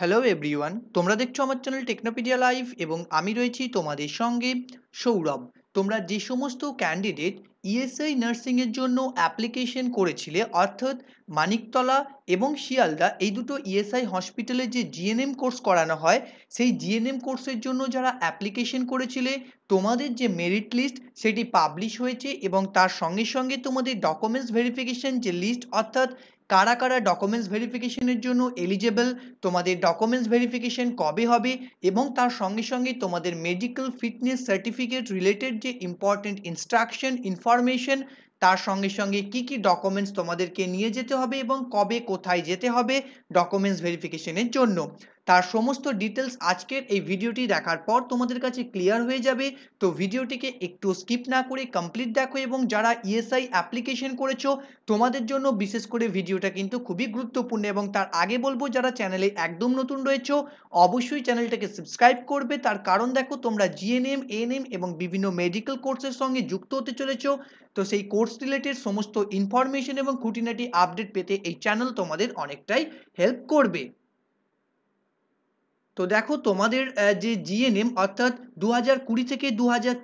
hello everyone তোমরা দেখছো আমার চ্যানেল টেকনোপিডিয়া লাইভ এবং আমি রয়েছি তোমাদের সঙ্গে সৌরভ তোমরা যে সমস্ত ক্যান্ডিডেট ইএসআই নার্সিংয়ের জন্য অ্যাপ্লিকেশন করেছিলে অর্থাৎ মানিকতলা এবং শিয়ালদা এই দুটো ইএসআই e হসপিটালে যে জিএনএম কোর্স করানো হয় সেই জিএনএম কোর্সের জন্য যারা অ্যাপ্লিকেশন করেছিলে তোমাদের যে মেরিট লিস্ট সেটি পাবলিশ হয়েছে এবং তার সঙ্গে সঙ্গে তোমাদের ডকুমেন্টস ভেরিফিকেশন যে লিস্ট অর্থাৎ কারা কারা ডকুমেন্টস ভেরিফিকেশনের জন্য এলিজেবল তোমাদের ডকুমেন্টস ভেরিফিকেশন কবে হবে এবং তার সঙ্গে সঙ্গে তোমাদের মেডিকেল ফিটনেস সার্টিফিকেট রিলেটেড যে ইম্পর্টেন্ট ইনস্ট্রাকশন ইনফরমেশন তার সঙ্গে সঙ্গে কি কি ডকুমেন্টস তোমাদেরকে নিয়ে যেতে হবে এবং কবে কোথায় যেতে হবে ডকুমেন্টস ভেরিফিকেশনের জন্য তার সমস্ত ডিটেলস আজকের এই ভিডিওটি দেখার পর তোমাদের কাছে ক্লিয়ার হয়ে যাবে তো ভিডিওটিকে একটু স্কিপ না করে কমপ্লিট দেখো এবং যারা ইএসআই e অ্যাপ্লিকেশন করেছো তোমাদের জন্য বিশেষ করে ভিডিওটা কিন্তু খুবই গুরুত্বপূর্ণ এবং তার আগে বলবো যারা চ্যানেলে একদম নতুন রয়েছো অবশ্যই চ্যানেলটাকে সাবস্ক্রাইব করবে তার কারণ দেখো তোমরা জিএনএম এএনএম এবং বিভিন্ন মেডিকেল কোর্সের সঙ্গে যুক্ত হতে চলেছো তো সেই কোর্স রিলেটেড সমস্ত ইনফরমেশন এবং খুঁটিনাটি আপডেট পেতে এই চ্যানেল তোমাদের অনেকটাই হেল্প করবে তো দেখো তোমাদের যে জিএনএম অর্থাৎ দু হাজার কুড়ি থেকে দু হাজার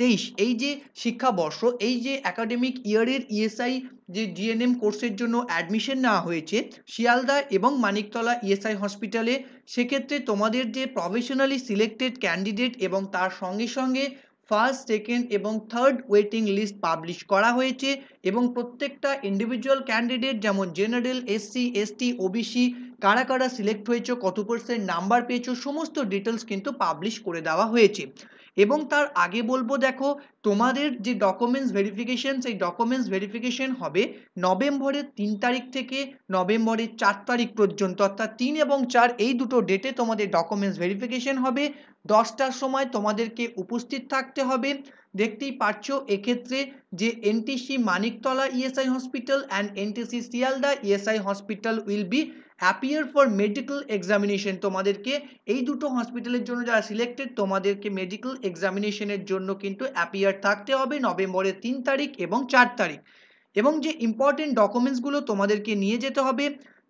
তেইশ এই যে শিক্ষাবর্ষ এই যে একাডেমিক ইয়ারের ইএসআই যে জিএনএম কোর্সের জন্য অ্যাডমিশন নেওয়া হয়েছে শিয়ালদা এবং মানিকতলা ইএসআই e হসপিটালে সেক্ষেত্রে তোমাদের যে প্রফেশনালি সিলেক্টেড ক্যান্ডিডেট এবং তার সঙ্গে সঙ্গে ফার্স্ট সেকেন্ড এবং থার্ড ওয়েটিং লিস্ট পাবলিশ করা হয়েছে এবং প্রত্যেকটা ইন্ডিভিজুয়াল ক্যান্ডিডেট যেমন জেনারেল এসসি এসটি ওবিসি কারা কারা সিলেক্ট হয়েছে কত পার্সেন্ট নাম্বার পেয়েছো সমস্ত ডিটেলস কিন্তু পাবলিশ করে দেওয়া হয়েছে এবং তার আগে বলবো দেখো তোমাদের যে ডকুমেন্টস ভেরিফিকেশন সেই ডকুমেন্টস ভেরিফিকেশন হবে নভেম্বরের তিন তারিখ থেকে নভেম্বরের চার তারিখ পর্যন্ত অর্থাৎ তিন এবং চার এই দুটো ডেটে তোমাদের ডকুমেন্টস ভেরিফিকেশন হবে দশটার সময় তোমাদেরকে উপস্থিত থাকতে হবে দেখতেই পাচ্ছ এক্ষেত্রে যে NTC Maniktala ESI hospital and NTC Sealdah ESI hospital will be appear for medical examination তোমাদেরকে এই দুটো হসপিটালের জন্য যারা সিলেক্টেড তোমাদেরকে মেডিকেল এক্সামিনেশনের জন্য কিন্তু অ্যাপিয়ার থাকতে হবে নভেম্বরের তিন তারিখ এবং চার তারিখ এবং যে ইম্পর্টেন্ট ডকুমেন্টসগুলো তোমাদেরকে নিয়ে যেতে হবে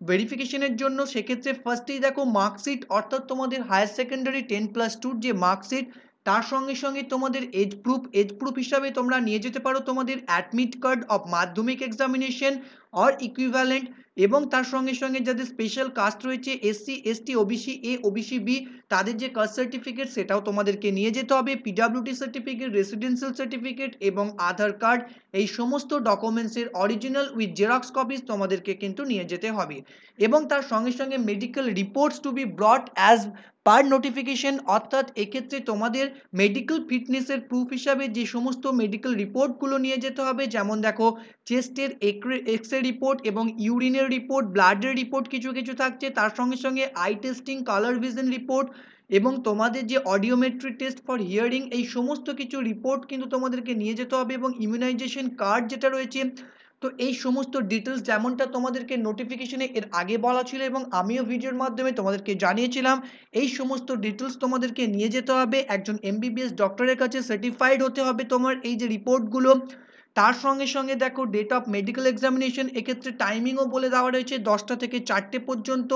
ভেরিফিকেশনের জন্য সেক্ষেত্রে ফার্স্টেই দেখো মার্কশিট অর্থাৎ তোমাদের হায়ার সেকেন্ডারি টেন প্লাস টুর যে মার্কশিট তার সঙ্গে সঙ্গে তোমাদের এজ প্রুফ এজ প্রুফ হিসাবে তোমরা নিয়ে যেতে পারো তোমাদের admit card of Madhyamik examination or equivalent এবং তার সঙ্গে সঙ্গে যাদের স্পেশাল কাস্ট রয়েছে SC ST OBC A OBC B তাদের যে কাস্ট সার্টিফিকেট সেটাও তোমাদেরকে নিয়ে যেতে হবে পিডাব্লিউটি সার্টিফিকেট রেসিডেন্সিয়াল সার্টিফিকেট এবং আধার কার্ড এই সমস্ত ডকুমেন্টসের অরিজিনাল উইথ জেরক্স কপিস তোমাদেরকে কিন্তু নিয়ে যেতে হবে এবং তার সঙ্গে সঙ্গে medical reports to be brought as per notification অর্থাৎ এক্ষেত্রে তোমাদের মেডিকেল ফিটনেসের প্রুফ হিসাবে যে সমস্ত মেডিকেল রিপোর্টগুলো নিয়ে যেতে হবে যেমন দেখো চেস্টের এক্সরে রিপোর্ট এবং ইউরিনের রিপোর্ট ব্লাডের রিপোর্ট কিছু কিছু থাকছে তার সঙ্গে সঙ্গে eye testing colour vision report এবং তোমাদের যে অডিওমেট্রি টেস্ট ফর হিয়ারিং এই সমস্ত কিছু রিপোর্ট কিন্তু তোমাদেরকে নিয়ে যেতে হবে এবং ইমিউনাইজেশন কার্ড যেটা রয়েছে তো এই সমস্ত ডিটেলস যেমনটা তোমাদেরকে নোটিফিকেশনে এর আগে বলা ছিল এবং আমিও ভিডিওর মাধ্যমে তোমাদেরকে জানিয়েছিলাম এই সমস্ত ডিটেলস তোমাদেরকে নিয়ে যেতে হবে একজন এমবিবিএস ডক্টরের কাছে সার্টিফাইড হতে হবে তোমার এই যে রিপোর্টগুলো তার সঙ্গে সঙ্গে দেখো ডেট অফ মেডিকেল এক্সামিনেশন এক্ষেত্রে টাইমিংও বলে দেওয়া রয়েছে দশটা থেকে চারটে পর্যন্ত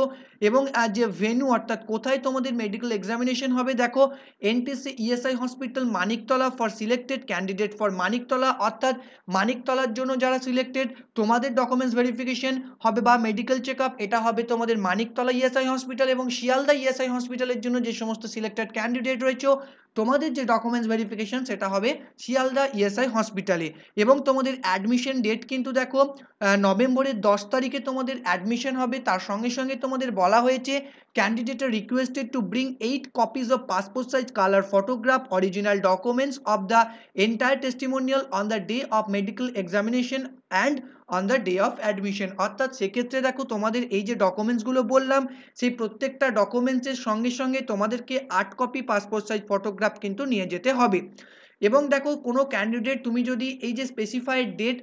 এবং যে ভেনু অর্থাৎ কোথায় তোমাদের মেডিকেল এক্সামিনেশন হবে দেখো NTC ESI hospital Maniktala for selected candidate for Maniktala অর্থাৎ মানিকতলার জন্য যারা সিলেক্টেড তোমাদের ডকুমেন্টস ভেরিফিকেশন হবে বা মেডিকেল চেক এটা হবে তোমাদের মানিকতলা ইএসআই হসপিটাল এবং শিয়ালদা ইএসআই হসপিটালের জন্য যে সমস্ত সিলেক্টেড ক্যান্ডিডেট রয়েছে তোমাদের যে ডকুমেন্টস ভেরিফিকেশন সেটা হবে শিয়ালদা ইএসআই e হসপিটালে এবং তোমাদের অ্যাডমিশন ডেট কিন্তু দেখো নভেম্বরের দশ তারিখে তোমাদের অ্যাডমিশন হবে তার সঙ্গে সঙ্গে তোমাদের বলা হয়েছে ক্যান্ডিডেটের requested to bring eight copies of passport size colour photograph original documents of the entire testimonial on the day of medical examination and on the day of admission অর্থাৎ সেক্ষেত্রে দেখো তোমাদের এই যে ডকুমেন্টসগুলো বললাম সেই প্রত্যেকটা ডকুমেন্টসের সঙ্গে সঙ্গে তোমাদেরকে আট কপি পাসপোর্ট সাইজ ফটোগ্রাফ কিন্তু নিয়ে যেতে হবে এবং দেখো কোনো ক্যান্ডিডেট তুমি যদি এই যে স্পেসিফাইড ডেট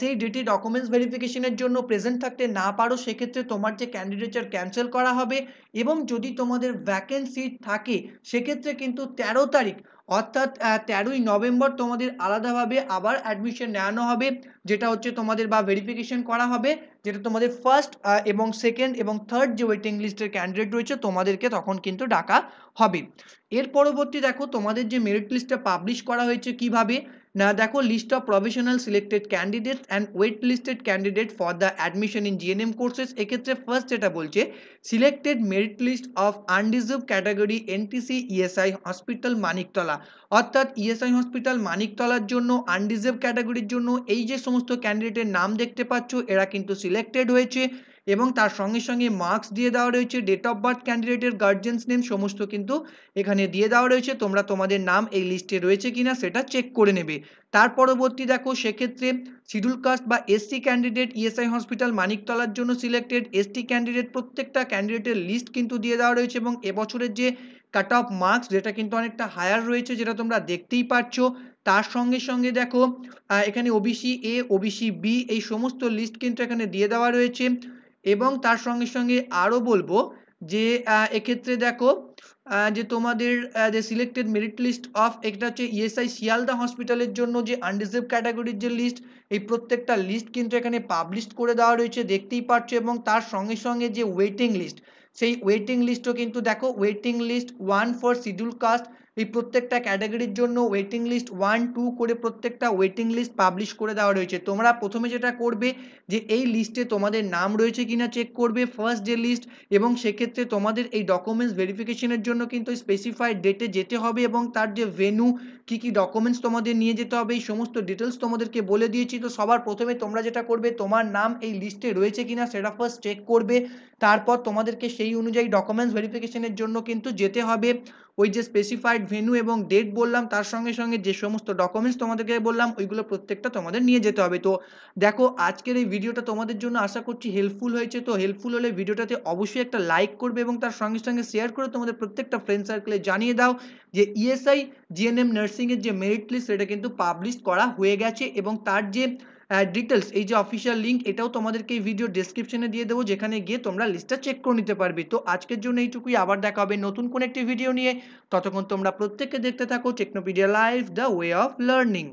সেই ডেটে ডকুমেন্টস ভেরিফিকেশনের জন্য প্রেজেন্ট থাকতে না পারো সেক্ষেত্রে তোমার যে ক্যান্ডিডেচার ক্যান্সেল করা হবে এবং যদি তোমাদের ভ্যাকেন্সি থাকে সেক্ষেত্রে কিন্তু তেরো তারিখ অর্থাৎ তেরোই নভেম্বর তোমাদের আলাদাভাবে আবার অ্যাডমিশন নেওয়ানো হবে যেটা হচ্ছে তোমাদের বা ভেরিফিকেশন করা হবে যেটা তোমাদের ফার্স্ট এবং সেকেন্ড এবং থার্ড যে ওয়েটিং লিস্টের ক্যান্ডিডেট রয়েছে তোমাদেরকে তখন কিন্তু ডাকা হবে এর পরবর্তী দেখো তোমাদের যে মেরিট লিস্টটা পাবলিশ করা হয়েছে কিভাবে না দেখো list of professional selected candidate and wait listed candidate for the admission in GNM courses এক্ষেত্রে ফার্স্ট যেটা বলছে selected merit list of unreserved category NTC ESI hospital Maniktala অর্থাৎ ইএসআই হসপিটাল মানিকতলার জন্য আনডিজার্ভ ক্যাটাগরির জন্য এই যে সমস্ত ক্যান্ডিডেটের নাম দেখতে পাচ্ছ এরা কিন্তু সিলেক্ট সিলেক্টেড হয়েছে এবং তার সঙ্গে সঙ্গে মার্কস দিয়ে দেওয়া রয়েছে ডেট অফ বার্থ ক্যান্ডিডেটের গার্জেন্স নেম সমস্ত কিন্তু এখানে দিয়ে দেওয়া রয়েছে তোমরা তোমাদের নাম এই লিস্টে রয়েছে কিনা সেটা চেক করে নেবে তার পরবর্তী দেখো সেক্ষেত্রে শিডিউল কাস্ট বা এসসি ক্যান্ডিডেট ইএসআই হসপিটাল মানিকতলার জন্য সিলেক্টেড এসটি ক্যান্ডিডেট প্রত্যেকটা ক্যান্ডিডেটের লিস্ট কিন্তু দিয়ে দেওয়া রয়েছে এবং এবছরের যে কাট অফ মার্কস যেটা কিন্তু অনেকটা হায়ার রয়েছে যেটা তোমরা দেখতেই পাচ্ছ তার সঙ্গে সঙ্গে দেখো এখানে ওবিসি এ ওবিসি বি এই সমস্ত লিস্ট কিন্তু এখানে দিয়ে দেওয়া রয়েছে এবং তার সঙ্গে সঙ্গে আরও বলবো যে এক্ষেত্রে দেখো যে তোমাদের যে সিলেক্টেড মেরিট লিস্ট অফ এটা হচ্ছে ইএসআই e শিয়ালদা হসপিটালের জন্য যে আনডিজার্ভ ক্যাটাগরির যে লিস্ট এই প্রত্যেকটা লিস্ট কিন্তু এখানে পাবলিশ করে দেওয়া রয়েছে দেখতেই পাচ্ছ এবং তার সঙ্গে সঙ্গে যে ওয়েটিং লিস্ট সেই ওয়েটিং লিস্টও কিন্তু দেখো waiting list one for schedule caste এই প্রত্যেকটা ক্যাটাগরির জন্য ওয়েটিং লিস্ট ওয়ান টু করে প্রত্যেকটা ওয়েটিং লিস্ট পাবলিশ করে দেওয়া রয়েছে তোমরা প্রথমে যেটা করবে যে এই লিস্টে তোমাদের নাম রয়েছে কিনা চেক করবে ফার্স্ট ডে লিস্ট এবং সেক্ষেত্রে তোমাদের এই ডকুমেন্টস ভেরিফিকেশনের জন্য কিন্তু স্পেসিফাইড ডেটে যেতে হবে এবং তার যে ভেনু কী কী ডকুমেন্টস তোমাদের নিয়ে যেতে হবে এই সমস্ত ডিটেলস তোমাদেরকে বলে দিয়েছি তো সবার প্রথমে তোমরা যেটা করবে তোমার নাম এই লিস্টে রয়েছে কিনা সেটা ফার্স্ট চেক করবে তারপর তোমাদেরকে সেই অনুযায়ী ডকুমেন্টস ভেরিফিকেশনের জন্য কিন্তু যেতে হবে ওই যে স্পেসিফাইড ভেনু এবং ডেট বললাম তার সঙ্গে সঙ্গে যে সমস্ত ডকুমেন্টস তোমাদেরকে বললাম ওইগুলো প্রত্যেকটা তোমাদের নিয়ে যেতে হবে তো দেখো আজকের এই ভিডিওটা তোমাদের জন্য আশা করছি হেল্পফুল হয়েছে তো হেল্পফুল হলে ভিডিওটাতে অবশ্যই একটা লাইক করবে এবং তার সঙ্গে সঙ্গে শেয়ার করে তোমাদের প্রত্যেকটা ফ্রেন্ড সার্কেলে জানিয়ে দাও যে ইএসআই জিএনএম নার্সিংয়ের যে মেরিট লিস্ট সেটা কিন্তু পাবলিশ করা হয়ে গেছে এবং তার যে ডিটেলস এই যে অফিসিয়াল লিঙ্ক এটাও তোমাদেরকে এই ভিডিও ডিসক্রিপশনে দিয়ে দেবো যেখানে গিয়ে তোমরা লিস্টটা চেক করে নিতে পারবে তো আজকের জন্য এইটুকুই আবার দেখা হবে নতুন কোন একটি ভিডিও নিয়ে ততক্ষণ তোমরা প্রত্যেককে দেখতে থাকো Technopedia life the way of learning